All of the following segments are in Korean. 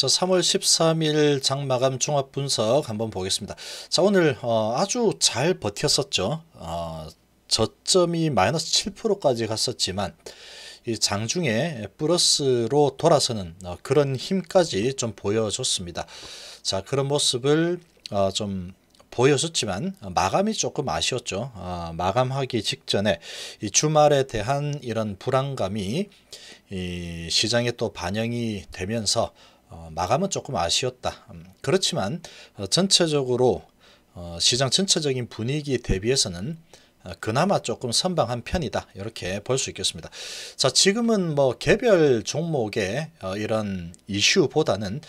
자, 3월 13일 장마감 종합 분석 한번 보겠습니다. 자, 오늘 어, 아주 잘 버텼었죠. 어, 저점이 마이너스 7%까지 갔었지만 이 장중에 플러스로 돌아서는 어, 그런 힘까지 좀 보여줬습니다. 자, 그런 모습을 어, 좀 보여줬지만 마감이 조금 아쉬웠죠. 아, 마감하기 직전에 이 주말에 대한 이런 불안감이 이 시장에 또 반영이 되면서 어, 마감은 조금 아쉬웠다. 음, 그렇지만 어, 전체적으로 어, 시장 전체적인 분위기 대비해서는 그나마 조금 선방한 편이다 이렇게 볼 수 있겠습니다 자 지금은 뭐 개별 종목의 이런 이슈보다는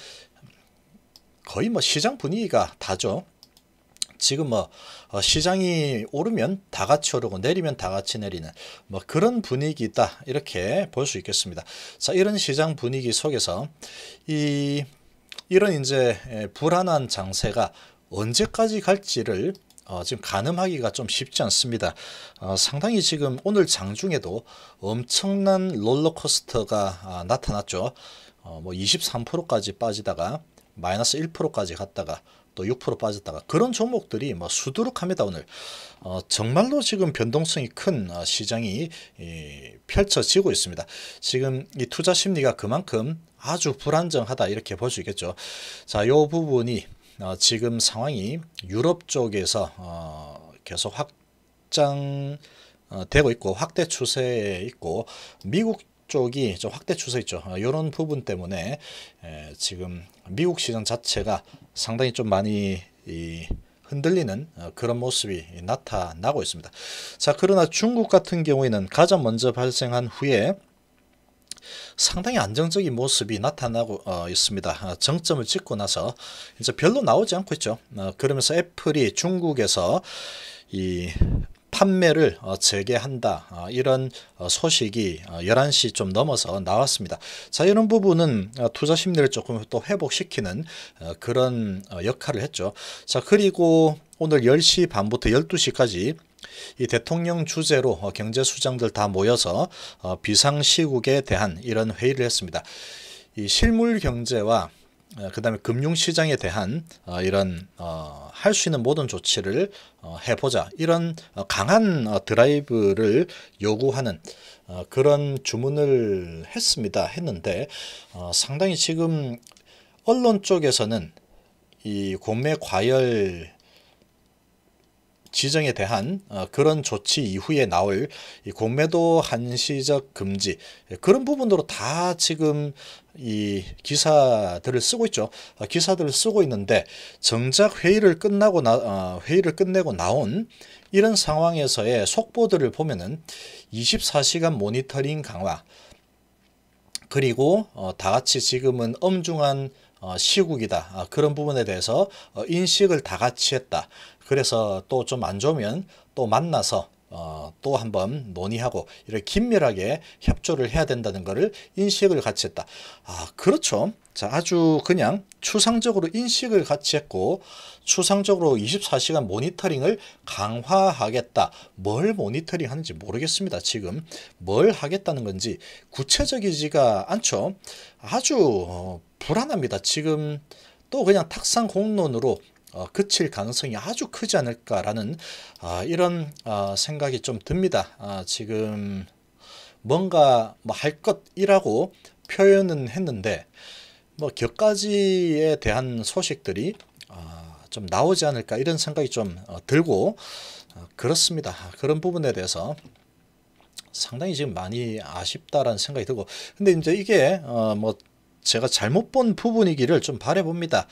거의 뭐 시장 분위기가 다죠 지금 뭐 어, 시장이 오르면 다 같이 오르고 내리면 다 같이 내리는 뭐 그런 분위기 있다 이렇게 볼 수 있겠습니다. 자 이런 시장 분위기 속에서 이 이런 이제 불안한 장세가 언제까지 갈지를 어, 지금 가늠하기가 좀 쉽지 않습니다. 어, 상당히 지금 오늘 장중에도 엄청난 롤러코스터가 아, 나타났죠. 어, 뭐 23%까지 빠지다가 마이너스 1%까지 갔다가 또6% 빠졌다가 그런 종목들이 뭐 수두룩합니다 오늘 어, 정말로 지금 변동성이 큰 아, 시장이 이, 펼쳐지고 있습니다 지금 이 투자 심리가 그만큼 아주 불안정하다 이렇게 볼 수 있겠죠 자이 부분이 어, 지금 상황이 유럽 쪽에서 어, 계속 확장 어, 되고 있고 확대 추세에 있고 미국 쪽이 좀 확대 추세 있죠. 이런 어, 부분 때문에 지금 미국 시장 자체가 상당히 좀 많이 흔들리는 어, 그런 모습이 나타나고 있습니다. 자, 그러나 중국 같은 경우에는 가장 먼저 발생한 후에 상당히 안정적인 모습이 나타나고 어, 있습니다. 어, 정점을 찍고 나서 이제 별로 나오지 않고 있죠. 어, 그러면서 애플이 중국에서 이 판매를 어, 재개한다 어, 이런 어, 소식이 11시 좀 넘어서 나왔습니다. 자 이런 부분은 투자 심리를 조금 또 회복시키는 그런 역할을 했죠. 자 그리고 오늘 10시 반부터 12시까지 이 대통령 주재로 경제수장들 다 모여서 비상시국에 대한 이런 회의를 했습니다. 이 실물 경제와 어, 그 다음에 금융시장에 대한 어, 이런 어, 할 수 있는 모든 조치를 해보자 이런 강한 드라이브를 요구하는 그런 주문을 했습니다 했는데 상당히 지금 언론 쪽에서는 이 공매 과열 지정에 대한 어, 그런 조치 이후에 나올 공매도 한시적 금지 예, 그런 부분으로 다 지금 이 기사들을 쓰고 있죠. 어, 기사들을 쓰고 있는데 정작 회의를 끝나고 나 어, 회의를 끝내고 나온 이런 상황에서의 속보들을 보면은 24시간 모니터링 강화 그리고 다 같이 지금은 엄중한 어, 시국이다. 아, 그런 부분에 대해서 어, 인식을 다 같이 했다. 그래서 또 좀 안 좋으면 또 만나서 어, 또 한번 논의하고 이렇게 긴밀하게 협조를 해야 된다는 것을 인식을 같이 했다. 아 그렇죠. 자 아주 그냥 추상적으로 인식을 같이 했고 추상적으로 24시간 모니터링을 강화하겠다. 뭘 모니터링 하는지 모르겠습니다. 지금 뭘 하겠다는 건지 구체적이지가 않죠. 아주 불안합니다. 지금 또 그냥 탁상 공론으로 어, 그칠 가능성이 아주 크지 않을까라는 아, 이런 아, 생각이 좀 듭니다. 아, 지금 뭔가 뭐할 것이라고 표현은 했는데 뭐 격가지에 대한 소식들이 아, 좀 나오지 않을까 이런 생각이 좀 어, 들고 어, 그렇습니다. 그런 부분에 대해서 상당히 지금 많이 아쉽다라는 생각이 들고 근데 이제 이게 어, 뭐 제가 잘못 본 부분이기를 좀 바래봅니다.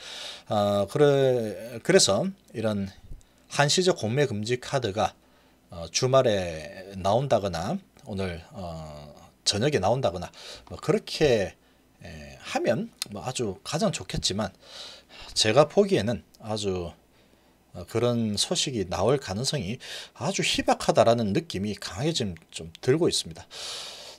어, 그래, 그래서 이런 한시적 공매 금지 카드가 어, 주말에 나온다거나 오늘 어, 저녁에 나온다거나 뭐 그렇게 에, 하면 뭐 아주 가장 좋겠지만 제가 보기에는 아주 어, 그런 소식이 나올 가능성이 아주 희박하다라는 느낌이 강하게 지좀 들고 있습니다.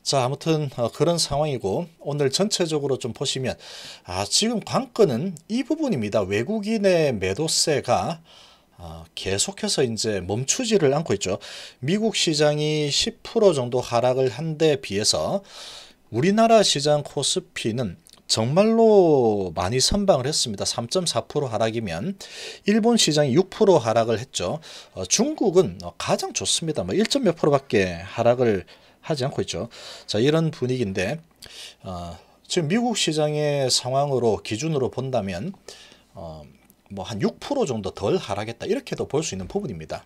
자 아무튼 어, 그런 상황이고 오늘 전체적으로 좀 보시면 아 지금 관건은 이 부분입니다. 외국인의 매도세가 어, 계속해서 이제 멈추지를 않고 있죠. 미국 시장이 10% 정도 하락을 한 데 비해서 우리나라 시장 코스피는 정말로 많이 선방을 했습니다. 3.4% 하락이면 일본 시장이 6% 하락을 했죠. 어, 중국은 어, 가장 좋습니다. 뭐 1. 몇 프로밖에 하락을 하지 않고 있죠. 자 이런 분위기인데 어, 지금 미국 시장의 상황으로 기준으로 본다면 어, 뭐 한 6% 정도 덜 하락했다 이렇게도 볼 수 있는 부분입니다.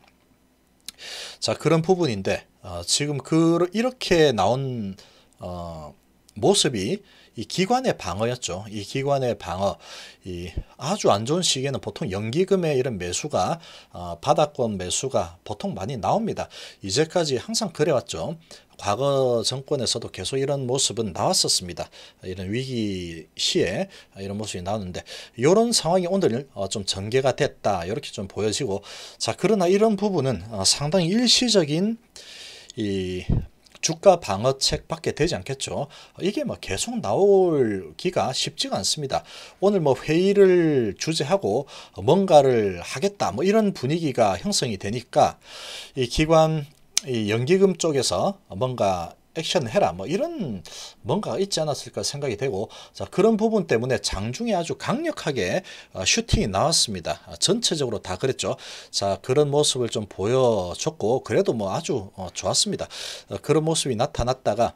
자 그런 부분인데 어, 지금 그 이렇게 나온 어, 모습이 이 기관의 방어였죠. 이 기관의 방어, 이 아주 안 좋은 시기에는 보통 연기금의 이런 매수가 어, 바닥권 매수가 보통 많이 나옵니다. 이제까지 항상 그래왔죠. 과거 정권에서도 계속 이런 모습은 나왔었습니다. 이런 위기 시에 이런 모습이 나오는데 이런 상황이 오늘 어, 좀 전개가 됐다 이렇게 좀 보여지고 자 그러나 이런 부분은 어, 상당히 일시적인 이 주가 방어책밖에 되지 않겠죠. 이게 뭐 계속 나올 기가 쉽지가 않습니다. 오늘 뭐 회의를 주재하고 뭔가를 하겠다 뭐 이런 분위기가 형성이 되니까 이 기관 이 연기금 쪽에서 뭔가 액션 해라 뭐 이런 뭔가가 있지 않았을까 생각이 되고 자 그런 부분 때문에 장중에 아주 강력하게 어, 슈팅이 나왔습니다 아, 전체적으로 다 그랬죠 자 그런 모습을 좀 보여줬고 그래도 뭐 아주 어, 좋았습니다 어, 그런 모습이 나타났다가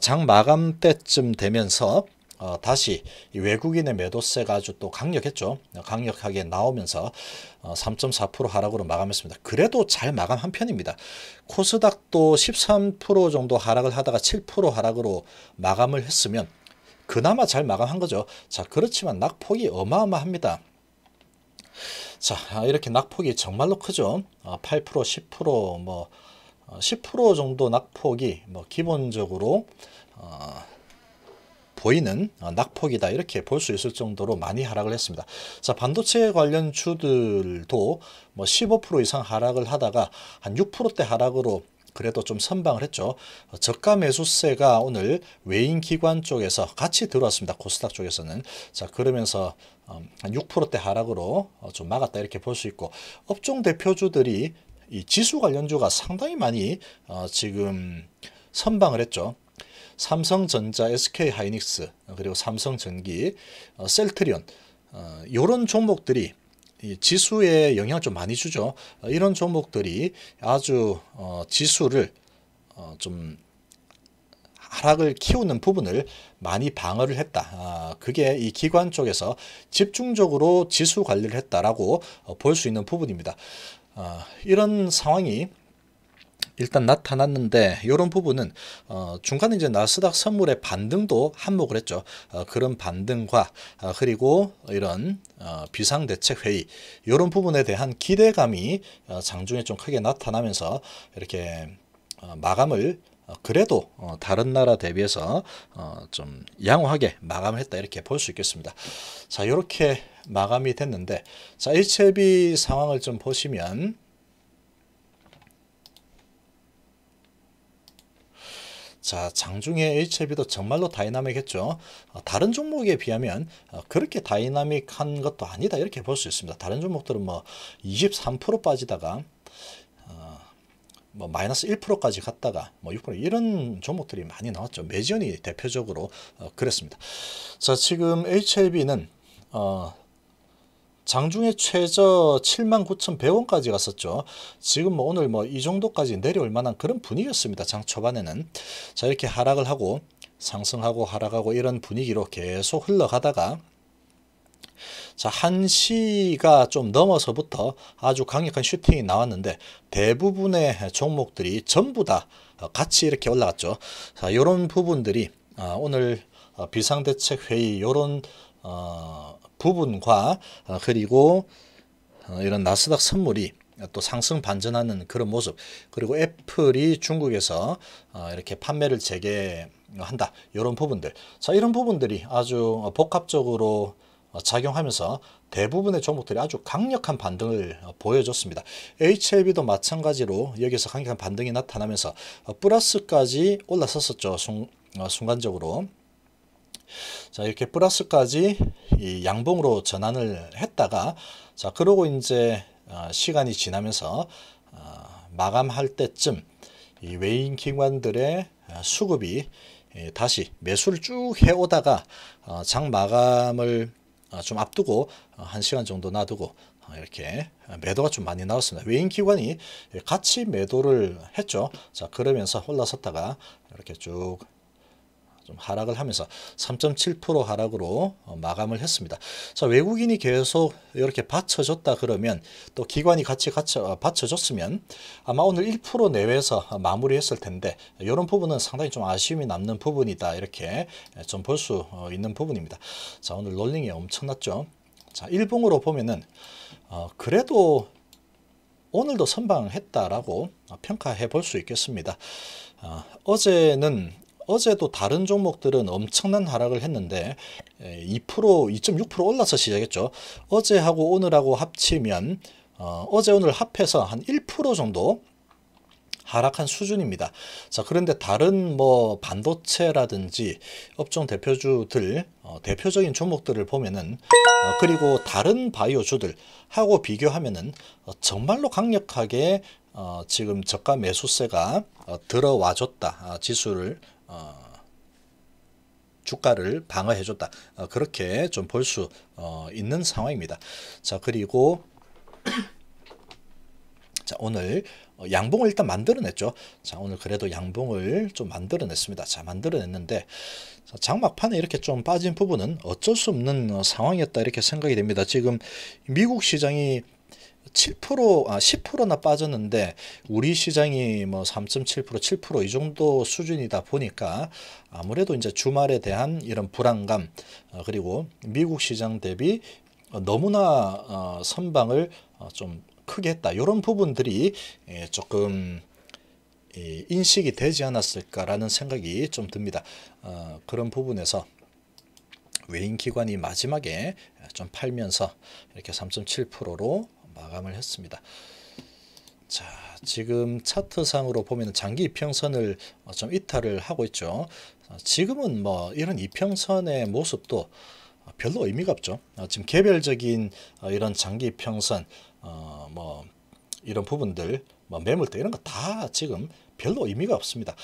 장 마감 때쯤 되면서 어, 다시 외국인의 매도세가 아주 또 강력했죠. 강력하게 나오면서 어, 3.4% 하락으로 마감했습니다. 그래도 잘 마감한 편입니다. 코스닥도 13% 정도 하락을 하다가 7% 하락으로 마감을 했으면 그나마 잘 마감한 거죠. 자 그렇지만 낙폭이 어마어마합니다. 자 아, 이렇게 낙폭이 정말로 크죠. 8% 아, 10%뭐 10% 어, 정도 낙폭이 뭐 기본적으로 어, 보이는 어, 낙폭이다 이렇게 볼 수 있을 정도로 많이 하락을 했습니다. 자 반도체 관련 주들도 뭐 15% 이상 하락을 하다가 한 6%대 하락으로 그래도 좀 선방을 했죠. 저가 매수세가 오늘 외인 기관 쪽에서 같이 들어왔습니다. 코스닥 쪽에서는. 자, 그러면서 어, 한 6%대 하락으로 어, 좀 막았다 이렇게 볼 수 있고 업종 대표주들이 이 지수 관련주가 상당히 많이 어 지금 선방을 했죠. 삼성전자, SK하이닉스, 어, 그리고 삼성전기, 어, 셀트리온 이런 어, 종목들이 지수에 영향을 좀 많이 주죠. 이런 종목들이 아주 지수를 좀 하락을 키우는 부분을 많이 방어를 했다. 아, 그게 이 기관 쪽에서 집중적으로 지수 관리를 했다라고 볼 수 있는 부분입니다. 아, 이런 상황이 일단 나타났는데 이런 부분은 어, 중간에 이제 나스닥 선물의 반등도 한몫을 했죠. 어, 그런 반등과 어, 그리고 이런 어, 비상대책 회의 이런 부분에 대한 기대감이 어, 장중에 좀 크게 나타나면서 이렇게 어, 마감을 그래도 다른 나라 대비해서 좀 양호하게 마감을 했다 이렇게 볼 수 있겠습니다. 자 이렇게 마감이 됐는데 자 HLB 상황을 좀 보시면 자 장중에 HLB도 정말로 다이나믹했죠. 어, 다른 종목에 비하면 어, 그렇게 다이나믹한 것도 아니다 이렇게 볼 수 있습니다. 다른 종목들은 뭐 23% 빠지다가 어, 뭐 마이너스 1%까지 갔다가 뭐 6% 이런 종목들이 많이 나왔죠. 매전이 대표적으로 그랬습니다. 자 지금 HLB는 어, 장중에 최저 79,100원까지 갔었죠. 지금 뭐 오늘 뭐 이 정도까지 내려올 만한 그런 분위기였습니다. 장 초반에는. 자 이렇게 하락을 하고 상승하고 하락하고 이런 분위기로 계속 흘러가다가 자, 1시가 좀 넘어서부터 아주 강력한 슈팅이 나왔는데 대부분의 종목들이 전부 다 어, 같이 이렇게 올라갔죠. 자, 요런 부분들이 어, 오늘 어, 비상대책회의 요런 어, 부분과 어, 그리고 어, 이런 나스닥 선물이 또 상승 반전하는 그런 모습 그리고 애플이 중국에서 어, 이렇게 판매를 재개한다 이런 부분들 자 이런 부분들이 아주 복합적으로 작용하면서 대부분의 종목들이 아주 강력한 반등을 보여줬습니다. HLB도 마찬가지로 여기서 강력한 반등이 나타나면서 플러스까지 올라섰었죠. 순간적으로 자, 이렇게 플러스까지 이 양봉으로 전환을 했다가 자, 그러고 이제 어, 시간이 지나면서 어, 마감할 때쯤 이 외인 기관들의 아, 수급이 예, 다시 매수를 쭉 해오다가 어, 장 마감을 좀 앞두고 어, 한 시간 정도 놔두고 어, 이렇게 매도가 좀 많이 나왔습니다. 외인 기관이 예, 같이 매도를 했죠. 자 그러면서 올라섰다가 이렇게 쭉좀 하락을 하면서 3.7% 하락으로 어, 마감을 했습니다. 자, 외국인이 계속 이렇게 받쳐줬다 그러면 또 기관이 같이 같이 어, 받쳐줬으면 아마 오늘 1% 내외에서 마무리했을 텐데 이런 부분은 상당히 좀 아쉬움이 남는 부분이다 이렇게 예, 좀볼수 어, 있는 부분입니다. 자, 오늘 롤링이 엄청났죠. 자, 일봉으로 보면은 어, 그래도 오늘도 선방했다라고 평가해 볼 수 있겠습니다. 어, 어제는 어제도 다른 종목들은 엄청난 하락을 했는데 2% 2.6% 올라서 시작했죠. 어제하고 오늘하고 합치면 어, 어제 오늘 합해서 한 1% 정도 하락한 수준입니다. 자, 그런데 다른 뭐 반도체라든지 업종 대표주들, 어, 대표적인 종목들을 보면은, 어, 그리고 다른 바이오주들 하고 비교하면은 어, 정말로 강력하게 어, 지금 저가 매수세가 어, 들어와줬다. 아, 지수를 어, 주가를 방어해줬다. 어, 그렇게 좀 볼수 어, 있는 상황입니다. 자 그리고 자 오늘 어, 양봉을 일단 만들어냈죠. 자 오늘 그래도 양봉을 좀 만들어냈습니다. 자 만들어냈는데 장막판에 이렇게 좀 빠진 부분은 어쩔 수 없는 어, 상황이었다 이렇게 생각이 됩니다. 지금 미국 시장이 7%아 10%나 빠졌는데 우리 시장이 뭐3.7% 7%이 정도 수준이다 보니까 아무래도 이제 주말에 대한 이런 불안감 어, 그리고 미국 시장 대비 너무나 어, 선방을 어, 좀 크게 했다 이런 부분들이 예, 조금 인식이 되지 않았을까라는 생각이 좀 듭니다. 어, 그런 부분에서 외인 기관이 마지막에 좀 팔면서 이렇게 3.7%로 마감을 했습니다. 자, 지금 차트상으로 보면 장기 이평선을 어, 좀 이탈을 하고 있죠. 어, 지금은 뭐 이런 이평선의 모습도 어, 별로 의미가 없죠. 지금 개별적인 이런 장기 이평선 어, 뭐 이런 부분들 뭐 매물대 이런 거 다 지금 별로 의미가 없습니다.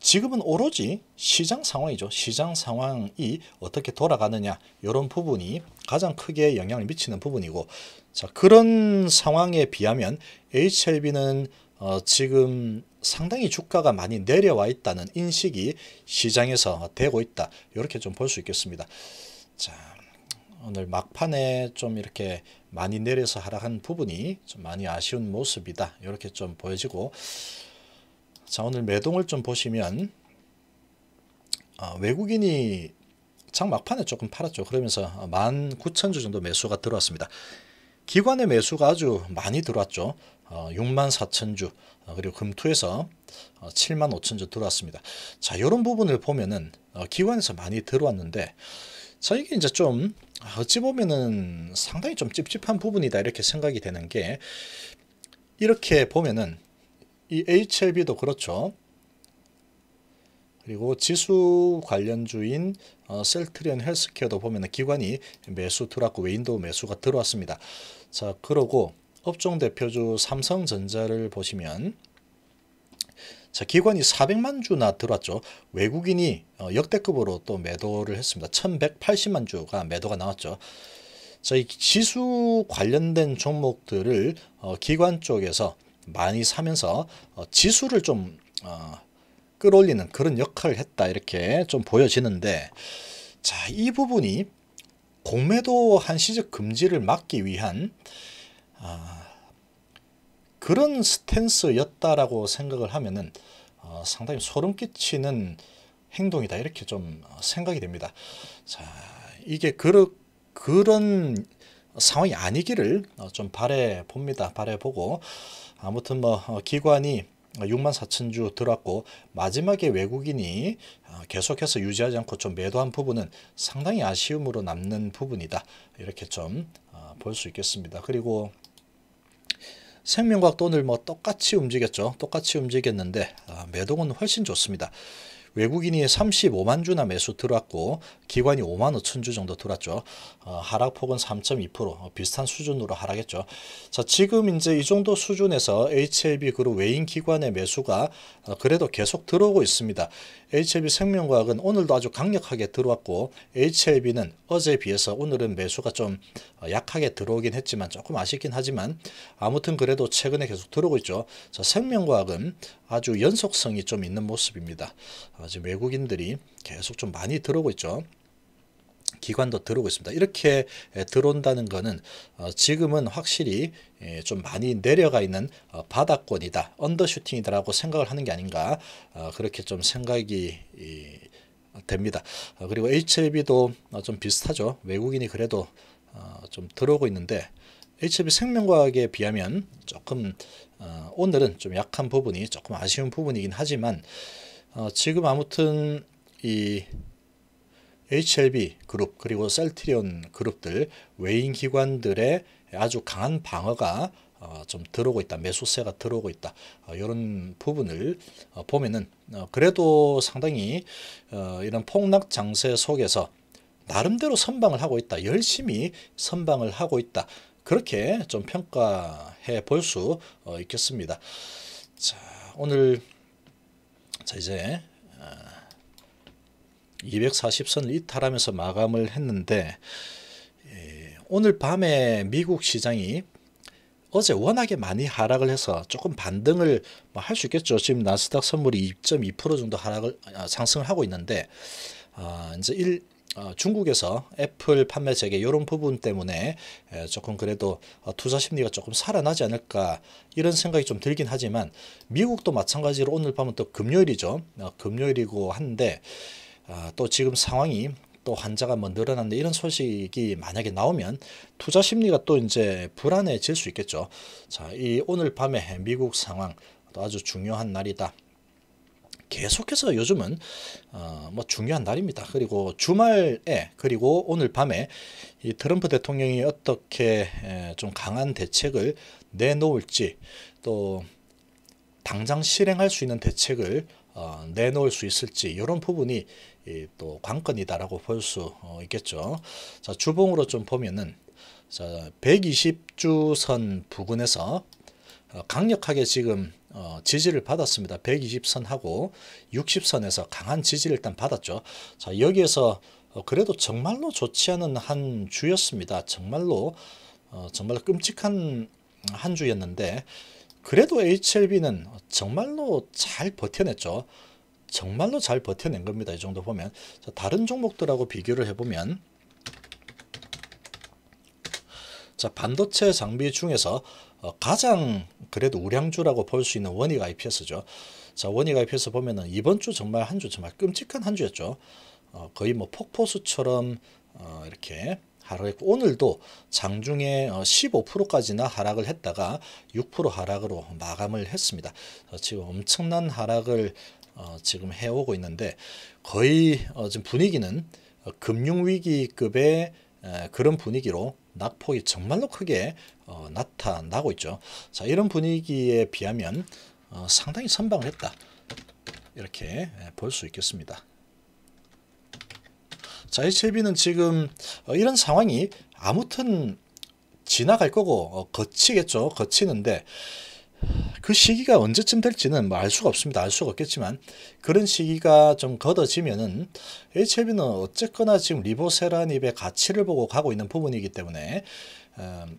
지금은 오로지 시장 상황이죠. 시장 상황이 어떻게 돌아가느냐 이런 부분이 가장 크게 영향을 미치는 부분이고 자 그런 상황에 비하면 HLB는 어, 지금 상당히 주가가 많이 내려와 있다는 인식이 시장에서 되고 있다. 이렇게 좀 볼 수 있겠습니다. 자 오늘 막판에 좀 이렇게 많이 내려서 하락한 부분이 좀 많이 아쉬운 모습이다. 이렇게 좀 보여지고 자 오늘 매동을 좀 보시면 아, 외국인이 장 막판에 조금 팔았죠. 그러면서 19,000주 정도 매수가 들어왔습니다. 기관의 매수가 아주 많이 들어왔죠. 어, 64,000주 어, 그리고 금토에서 어, 75,000주 들어왔습니다. 자 이런 부분을 보면은 어, 기관에서 많이 들어왔는데 자 이게 이제 좀 어찌 보면은 상당히 좀 찝찝한 부분이다 이렇게 생각이 되는 게 이렇게 보면은 이 HLB도 그렇죠. 그리고 지수 관련주인 어, 셀트리온 헬스케어도 보면 기관이 매수 들어왔고 외인도 매수가 들어왔습니다. 자 그러고 업종 대표주 삼성전자를 보시면 자 기관이 400만 주나 들어왔죠. 외국인이 어, 역대급으로 또 매도를 했습니다. 1180만 주가 매도가 나왔죠. 자이 지수 관련된 종목들을 어, 기관 쪽에서 많이 사면서 어, 지수를 좀 어, 끌어올리는 그런 역할을 했다 이렇게 좀 보여지는데 자 이 부분이 공매도 한시적 금지를 막기 위한 아, 그런 스탠스였다라고 생각을 하면은 어, 상당히 소름 끼치는 행동이다 이렇게 좀 생각이 됩니다. 자 이게 그런 그런 상황이 아니기를 좀 바래 봅니다. 바래 보고 아무튼 뭐 어, 기관이 6만 4천 주 들었고 마지막에 외국인이 어, 계속해서 유지하지 않고 좀 매도한 부분은 상당히 아쉬움으로 남는 부분이다. 이렇게 좀 볼수 어, 있겠습니다. 그리고 생명과 돈을 뭐 똑같이 움직였죠. 똑같이 움직였는데 매도는 훨씬 좋습니다. 외국인이 35만 주나 매수 들어왔고 기관이 5만 5천 주 정도 들어왔죠. 어, 하락폭은 3.2% 어, 비슷한 수준으로 하락했죠. 자 지금 이제 이 정도 수준에서 HLB 그룹 외인 기관의 매수가 어, 그래도 계속 들어오고 있습니다. HLB 생명과학은 오늘도 아주 강력하게 들어왔고 HLB는 어제에 비해서 오늘은 매수가 좀 어, 약하게 들어오긴 했지만 조금 아쉽긴 하지만 아무튼 그래도 최근에 계속 들어오고 있죠. 자 생명과학은 아주 연속성이 좀 있는 모습입니다. 어, 지금 외국인들이 계속 좀 많이 들어오고 있죠. 기관도 들어오고 있습니다. 이렇게 들어온다는 것은 어, 지금은 확실히 좀 많이 내려가 있는 어, 바닥권이다. 언더슈팅이라고 생각을 하는 게 아닌가 그렇게 좀 생각이 됩니다. 그리고 HLB도 좀 비슷하죠. 외국인이 그래도 좀 들어오고 있는데 HLB 생명과학에 비하면 조금 오늘은 좀 약한 부분이 조금 아쉬운 부분이긴 하지만 어, 지금 아무튼 이 HLB 그룹 그리고 셀트리온 그룹들 외인 기관들의 아주 강한 방어가 어, 좀 들어오고 있다 매수세가 들어오고 있다 어, 이런 부분을 어, 보면은 어, 그래도 상당히 어, 이런 폭락 장세 속에서 나름대로 선방을 하고 있다 열심히 선방을 하고 있다 그렇게 좀 평가해 볼수 어, 있겠습니다 자 오늘 자 이제 240선을 어, 이탈하면서 마감을 했는데 예, 오늘 밤에 미국 시장이 어제 워낙에 많이 하락을 해서 조금 반등을 뭐 할수 있겠죠. 지금 나스닥 선물이 2.2% 정도 하락을 아, 상승을 하고 있는데 아, 이제 어, 중국에서 애플 판매 재개 이런 부분 때문에 에, 조금 그래도 어, 투자 심리가 조금 살아나지 않을까 이런 생각이 좀 들긴 하지만 미국도 마찬가지로 오늘 밤은 또 금요일이죠. 어, 금요일이고 한데 어, 또 지금 상황이 또 환자가 뭐 늘어났는데 이런 소식이 만약에 나오면 투자 심리가 또 이제 불안해질 수 있겠죠. 자, 이 오늘 밤에 미국 상황 또 아주 중요한 날이다. 계속해서 요즘은 어, 뭐 중요한 날입니다. 그리고 주말에 그리고 오늘 밤에 이 트럼프 대통령이 어떻게 에, 좀 강한 대책을 내놓을지 또 당장 실행할 수 있는 대책을 어, 내놓을 수 있을지 이런 부분이 이, 또 관건이다라고 볼수 어, 있겠죠. 자 주봉으로 좀 보면은 자 120주선 부근에서 어, 강력하게 지금 어, 지지를 받았습니다. 120선하고 60선에서 강한 지지를 일단 받았죠. 자 여기에서 어, 그래도 정말로 좋지 않은 한 주였습니다. 정말로 정말 끔찍한 한 주였는데 그래도 HLB는 정말로 잘 버텨냈죠. 정말로 잘 버텨낸 겁니다. 이 정도 보면 자, 다른 종목들하고 비교를 해보면 자 반도체 장비 중에서 어, 가장 그래도 우량주라고 볼 수 있는 원익 IPS죠. 자, 원익 IPS 보면은 이번 주 정말 한 주 정말 끔찍한 한 주였죠. 어, 거의 뭐 폭포수처럼 어, 이렇게 하락했고 오늘도 장중에 15%까지나 어, 하락을 했다가 6% 하락으로 마감을 했습니다. 어, 지금 엄청난 하락을 어, 지금 해오고 있는데 거의 어, 지금 분위기는 어, 금융위기급의 그런 분위기로 낙폭이 정말로 크게 어, 나타나고 있죠. 자 이런 분위기에 비하면 어, 상당히 선방을 했다. 이렇게 볼 수 있겠습니다. 자 HLB는 지금 어, 이런 상황이 아무튼 지나갈 거고 어, 거치겠죠. 거치는데 그 시기가 언제쯤 될지는 뭐알 수가 없습니다. 알 수가 없겠지만 그런 시기가 좀 걷어지면은 HLB는 어쨌거나 지금 리보세라닙의 가치를 보고 가고 있는 부분이기 때문에 음,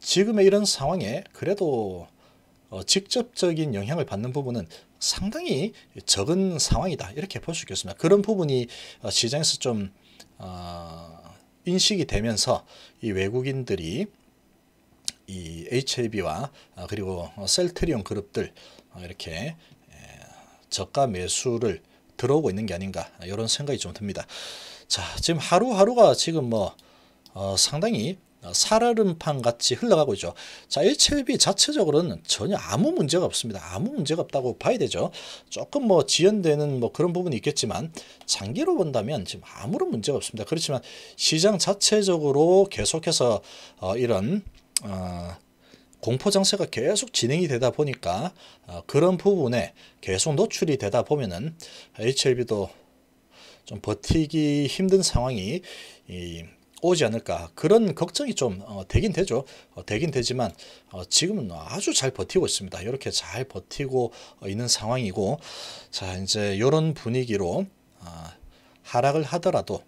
지금의 이런 상황에 그래도 어, 직접적인 영향을 받는 부분은 상당히 적은 상황이다 이렇게 볼 수 있겠습니다. 그런 부분이 어, 시장에서 좀 어, 인식이 되면서 이 외국인들이 이 HLB와 아, 그리고 셀트리온 그룹들 아, 이렇게 저가 매수를 들어오고 있는 게 아닌가 이런 아, 생각이 좀 듭니다. 자 지금 하루하루가 지금 뭐 어, 상당히 살얼음판 같이 흘러가고 있죠. 자, HLB 자체적으로는 전혀 아무 문제가 없습니다. 아무 문제가 없다고 봐야 되죠. 조금 뭐 지연되는 뭐 그런 부분이 있겠지만 장기로 본다면 지금 아무런 문제가 없습니다. 그렇지만 시장 자체적으로 계속해서 어, 이런 어, 아, 공포 장세가 계속 진행이 되다 보니까 어, 그런 부분에 계속 노출이 되다 보면은 HLB도 좀 버티기 힘든 상황이 이, 오지 않을까 그런 걱정이 좀 어, 되긴 되죠 어, 되긴 되지만 어, 지금은 아주 잘 버티고 있습니다 이렇게 잘 버티고 어, 있는 상황이고 자 이제 이런 분위기로 아, 하락을 하더라도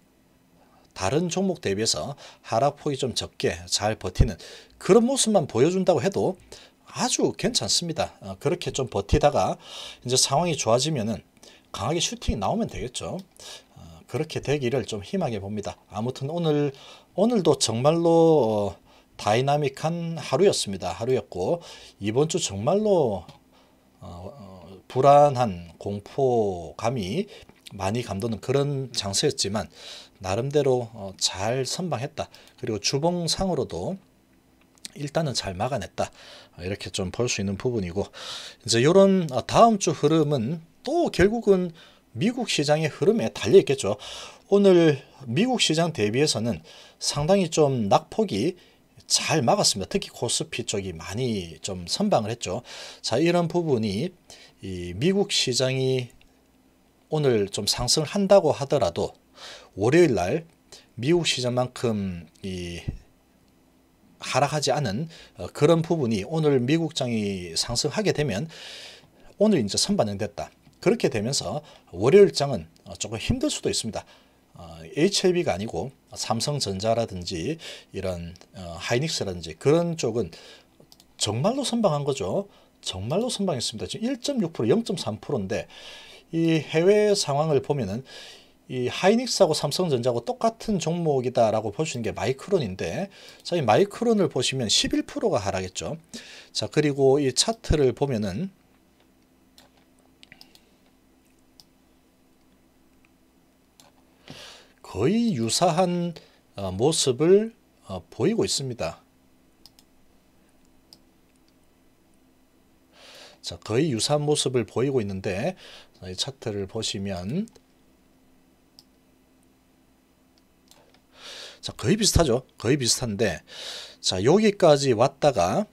다른 종목 대비해서 하락폭이 좀 적게 잘 버티는 그런 모습만 보여준다고 해도 아주 괜찮습니다. 어, 그렇게 좀 버티다가 이제 상황이 좋아지면은 강하게 슈팅이 나오면 되겠죠. 어, 그렇게 되기를 좀 희망해 봅니다. 아무튼 오늘 오늘도 정말로 어, 다이나믹한 하루였습니다. 하루였고 이번 주 정말로 불안한 공포감이 많이 감도는 그런 장세였지만 나름대로 어, 잘 선방했다. 그리고 주봉상으로도 일단은 잘 막아냈다. 이렇게 좀 볼 수 있는 부분이고 이제 이런 어, 다음 주 흐름은 또 결국은 미국 시장의 흐름에 달려 있겠죠. 오늘 미국 시장 대비해서는 상당히 좀 낙폭이 잘 막았습니다. 특히 코스피 쪽이 많이 좀 선방을 했죠. 자, 이런 부분이 이 미국 시장이 오늘 좀 상승을 한다고 하더라도 월요일 날 미국 시장만큼 이 하락하지 않은 어, 그런 부분이 오늘 미국장이 상승하게 되면 오늘 이제 선반영됐다. 그렇게 되면서 월요일장은 어, 조금 힘들 수도 있습니다. 어, HLB가 아니고 삼성전자라든지 이런 하이닉스라든지 그런 쪽은 정말로 선방한 거죠. 정말로 선방했습니다. 지금 1.6% 0.3%인데 이 해외 상황을 보면은 이 하이닉스하고 삼성전자하고 똑같은 종목이다라고 볼수 있는 게 마이크론인데 자, 이 마이크론을 보시면 11%가 하락했죠. 자, 그리고 이 차트를 보면은 거의 유사한 어, 모습을 어, 보이고 있습니다. 자, 거의 유사한 모습을 보이고 있는데 이 차트를 보시면 자, 거의 비슷하죠. 거의 비슷한데 자, 여기까지 왔다가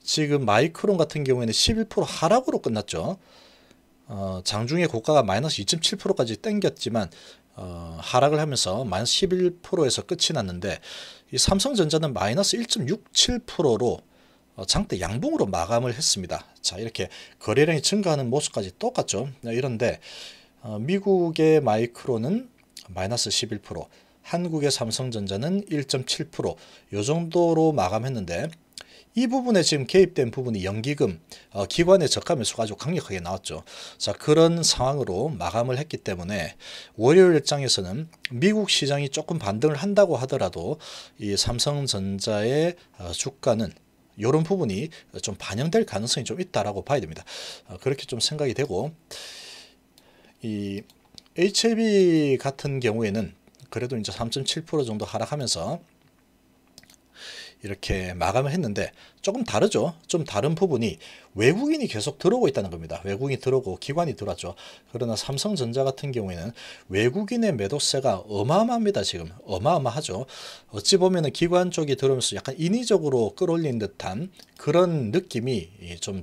지금 마이크론 같은 경우에는 11% 하락으로 끝났죠. 어, 장중에 고가가 마이너스 2.7%까지 땡겼지만 어, 하락을 하면서 마이너스 11%에서 끝이 났는데 이 삼성전자는 마이너스 1.67%로 어, 장대 양봉으로 마감을 했습니다. 자 이렇게 거래량이 증가하는 모습까지 똑같죠. 네, 이런데 어, 미국의 마이크로는 마이너스 11%, 한국의 삼성전자는 1.7%, 요 정도로 마감했는데 이 부분에 지금 개입된 부분이 연기금, 어, 기관의 적가 매수가 아주 강력하게 나왔죠. 자 그런 상황으로 마감을 했기 때문에 월요일 장에서는 미국 시장이 조금 반등을 한다고 하더라도 이 삼성전자의 어, 주가는 이런 부분이 좀 반영될 가능성이 좀 있다라고 봐야 됩니다. 어, 그렇게 좀 생각이 되고 이 HLB 같은 경우에는 그래도 이제 3.7% 정도 하락하면서 이렇게 마감을 했는데 조금 다르죠. 좀 다른 부분이 외국인이 계속 들어오고 있다는 겁니다. 외국인이 들어오고 기관이 들어왔죠. 그러나 삼성전자 같은 경우에는 외국인의 매도세가 어마어마합니다. 지금 어마어마하죠. 어찌 보면 기관 쪽이 들어오면서 약간 인위적으로 끌어올린 듯한 그런 느낌이 좀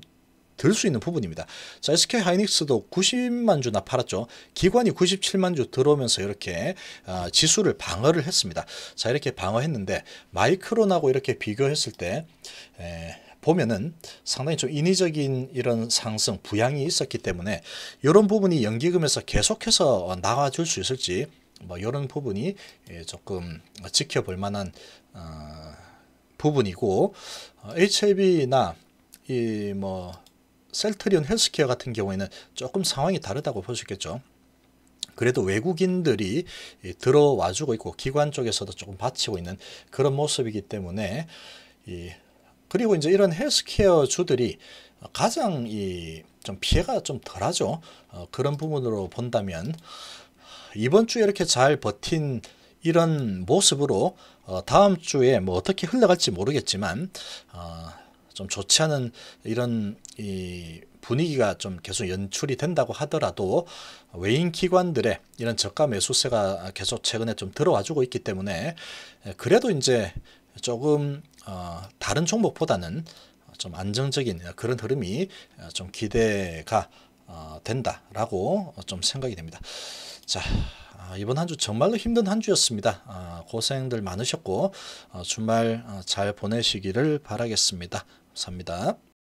들수 있는 부분입니다. 자, SK 하이닉스도 90만 주나 팔았죠. 기관이 97만 주 들어오면서 이렇게 어, 지수를 방어를 했습니다. 자, 이렇게 방어했는데 마이크론하고 이렇게 비교했을 때 에, 보면은 상당히 좀 인위적인 이런 상승 부양이 있었기 때문에 이런 부분이 연기금에서 계속해서 나와줄 수 있을지 뭐 이런 부분이 예, 조금 지켜볼 만한 어, 부분이고 어, HLB나 이뭐 셀트리온 헬스케어 같은 경우에는 조금 상황이 다르다고 볼 수 있겠죠. 그래도 외국인들이 들어와주고 있고 기관 쪽에서도 조금 바치고 있는 그런 모습이기 때문에 이 그리고 이제 이런 헬스케어 주들이 가장 이 좀 피해가 좀 덜하죠. 어, 그런 부분으로 본다면 이번 주에 이렇게 잘 버틴 이런 모습으로 어, 다음 주에 뭐 어떻게 흘러갈지 모르겠지만 어, 좀 좋지 않은 이런 이 분위기가 좀 계속 연출이 된다고 하더라도 외인 기관들의 이런 저가 매수세가 계속 최근에 좀 들어와주고 있기 때문에 예, 그래도 이제 조금 어 다른 종목보다는 좀 안정적인 그런 흐름이 어, 좀 기대가 어 된다라고 좀 생각이 됩니다. 자. 아, 이번 한 주 정말로 힘든 한 주였습니다. 아, 고생들 많으셨고 어, 주말 어, 잘 보내시기를 바라겠습니다. 감사합니다